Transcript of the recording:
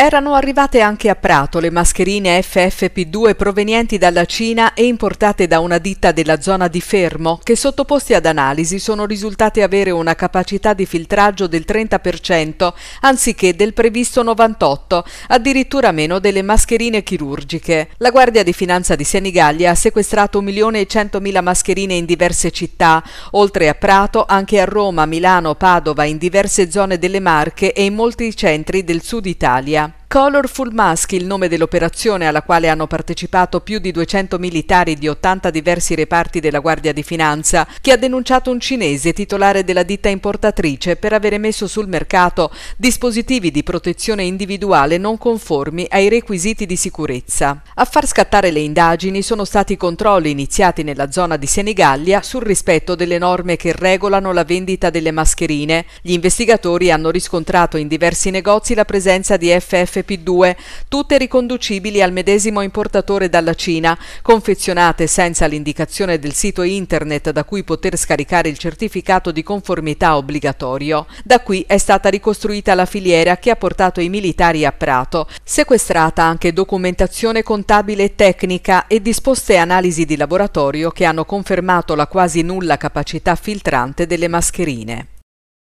Erano arrivate anche a Prato le mascherine FFP2 provenienti dalla Cina e importate da una ditta della zona di Fermo, che sottoposte ad analisi sono risultate avere una capacità di filtraggio del 30% anziché del previsto 98%, addirittura meno delle mascherine chirurgiche. La Guardia di Finanza di Senigallia ha sequestrato 1.100.000 mascherine in diverse città, oltre a Prato anche a Roma, Milano, Padova, in diverse zone delle Marche e in molti centri del sud Italia. Colorful Mask, il nome dell'operazione alla quale hanno partecipato più di 200 militari di 80 diversi reparti della Guardia di Finanza, che ha denunciato un cinese titolare della ditta importatrice per avere messo sul mercato dispositivi di protezione individuale non conformi ai requisiti di sicurezza. A far scattare le indagini sono stati i controlli iniziati nella zona di Senigallia sul rispetto delle norme che regolano la vendita delle mascherine. Gli investigatori hanno riscontrato in diversi negozi la presenza di FF FP2, tutte riconducibili al medesimo importatore dalla Cina, confezionate senza l'indicazione del sito internet da cui poter scaricare il certificato di conformità obbligatorio. Da qui è stata ricostruita la filiera che ha portato i militari a Prato, sequestrata anche documentazione contabile e tecnica e disposte analisi di laboratorio che hanno confermato la quasi nulla capacità filtrante delle mascherine.